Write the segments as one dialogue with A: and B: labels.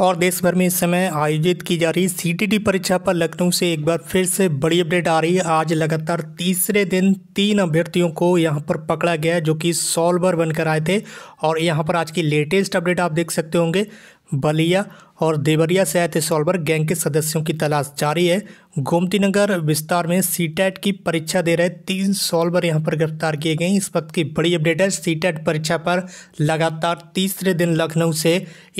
A: और देश भर में इस समय आयोजित की जा रही सीटीटी परीक्षा पर लखनऊ से एक बार फिर से बड़ी अपडेट आ रही है आज लगातार तीसरे दिन तीन अभ्यर्थियों को यहां पर पकड़ा गया जो कि सॉल्वर बनकर आए थे और यहां पर आज की लेटेस्ट अपडेट आप देख सकते होंगे बलिया और देवरिया सहित सॉल्वर गैंग के सदस्यों की तलाश जारी है गोमती नगर विस्तार में सीटेट की परीक्षा दे रहे तीन सॉल्वर यहां पर गिरफ्तार किए गए इस वक्त की बड़ी अपडेट है सीटेट परीक्षा पर लगातार तीसरे दिन लखनऊ से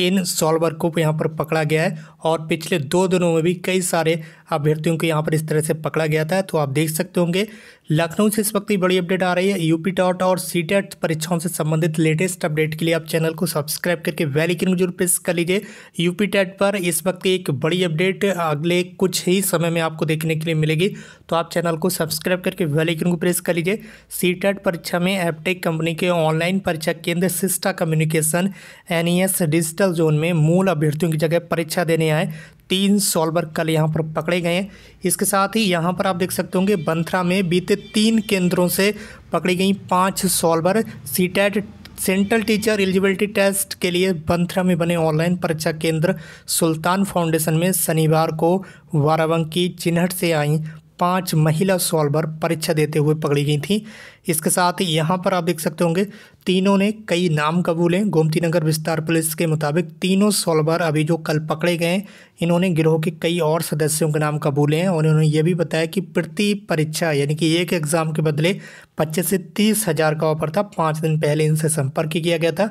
A: इन सॉल्वर को यहाँ पर पकड़ा गया है और पिछले दो दिनों में भी कई सारे अभ्यर्थियों को यहाँ पर इस तरह से पकड़ा गया था तो आप देख सकते होंगे लखनऊ से इस वक्त की बड़ी अपडेट आ रही है यूपी डॉट और सी परीक्षाओं से संबंधित लेटेस्ट अपडेट के लिए आप चैनल को सब्सक्राइब करके वैली आइकन जरूर प्रेस कर लीजिए यूपी वीटेट पर इस वक्त एक बड़ी अपडेट अगले कुछ ही समय में आपको देखने के लिए मिलेगी तो आप चैनल को सब्सक्राइब करके वेल आइकन को प्रेस कर लीजिए सी परीक्षा में एपटेक कंपनी के ऑनलाइन परीक्षा केंद्र सिस्टा कम्युनिकेशन एन डिजिटल जोन में मूल अभ्यर्थियों की जगह परीक्षा देने आए तीन सॉल्वर कल यहाँ पर पकड़े गए हैं इसके साथ ही यहाँ पर आप देख सकते होंगे बंथरा में बीते तीन केंद्रों से पकड़ी गई पांच solver CTET central teacher eligibility test के लिए बंथरा में बने ऑनलाइन परीक्षा केंद्र सुल्तान फाउंडेशन में शनिवार को वारावंकी चिन्हट से आई पांच महिला सॉल्वर परीक्षा देते हुए पकड़ी गई थी इसके साथ ही यहाँ पर आप देख सकते होंगे तीनों ने कई नाम कबूले गोमती नगर विस्तार पुलिस के मुताबिक तीनों सॉल्वर अभी जो कल पकड़े गए इन्होंने गिरोह के कई और सदस्यों के नाम कबूले हैं और इन्होंने ये भी बताया कि प्रति परीक्षा यानी कि एक एग्ज़ाम के बदले पच्चीस से तीस हज़ार का ऑफर था पाँच दिन पहले इनसे संपर्क किया गया था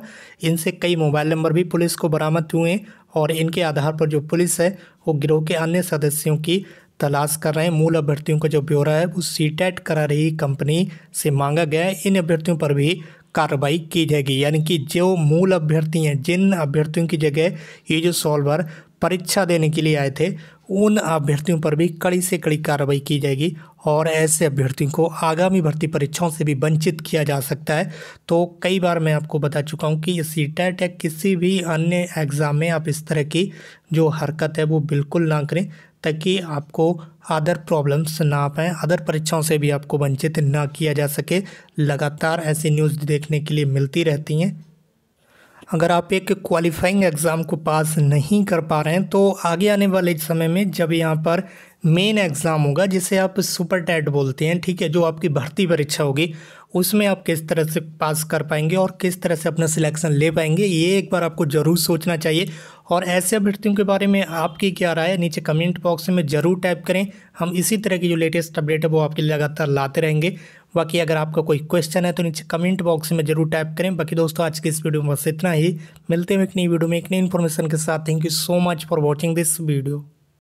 A: इनसे कई मोबाइल नंबर भी पुलिस को बरामद हुए और इनके आधार पर जो पुलिस है वो गिरोह के अन्य सदस्यों की तलाश कर रहे हैं मूल अभ्यर्थियों का जो ब्यौरा है वो सी टैट करा रही कंपनी से मांगा गया है इन अभ्यर्थियों पर भी कार्रवाई की जाएगी यानी कि जो मूल अभ्यर्थी हैं जिन अभ्यर्थियों की जगह ये जो सॉल्वर परीक्षा देने के लिए आए थे उन अभ्यर्थियों पर भी कड़ी से कड़ी कार्रवाई की जाएगी और ऐसे अभ्यर्थियों को आगामी भर्ती परीक्षाओं से भी वंचित किया जा सकता है तो कई बार मैं आपको बता चुका हूँ कि सी टैट या किसी भी अन्य एग्ज़ाम में आप इस तरह की जो हरकत है वो बिल्कुल ना करें ताकि आपको अदर प्रॉब्लम्स ना पाएँ अदर परीक्षाओं से भी आपको वंचित ना किया जा सके लगातार ऐसी न्यूज़ देखने के लिए मिलती रहती हैं अगर आप एक क्वालिफाइंग एग्ज़ाम को पास नहीं कर पा रहे हैं तो आगे आने वाले समय में जब यहाँ पर मेन एग्ज़ाम होगा जिसे आप सुपर टेट बोलते हैं ठीक है जो आपकी भर्ती परीक्षा होगी उसमें आप किस तरह से पास कर पाएंगे और किस तरह से अपना सिलेक्शन ले पाएंगे ये एक बार आपको ज़रूर सोचना चाहिए और ऐसे अभ्यर्थियों के बारे में आपकी क्या राय है नीचे कमेंट बॉक्स में ज़रूर टाइप करें हम इसी तरह की जो लेटेस्ट अपडेट है वो आपके लगातार लाते रहेंगे बाकी अगर आपका कोई क्वेश्चन है तो नीचे कमेंट बॉक्स में जरूर टाइप करें बाकी दोस्तों आज की इस वीडियो में बस इतना ही मिलते हैं एक नई वीडियो में एक नई इन्फॉर्मेशन के साथ thank you so much for watching this video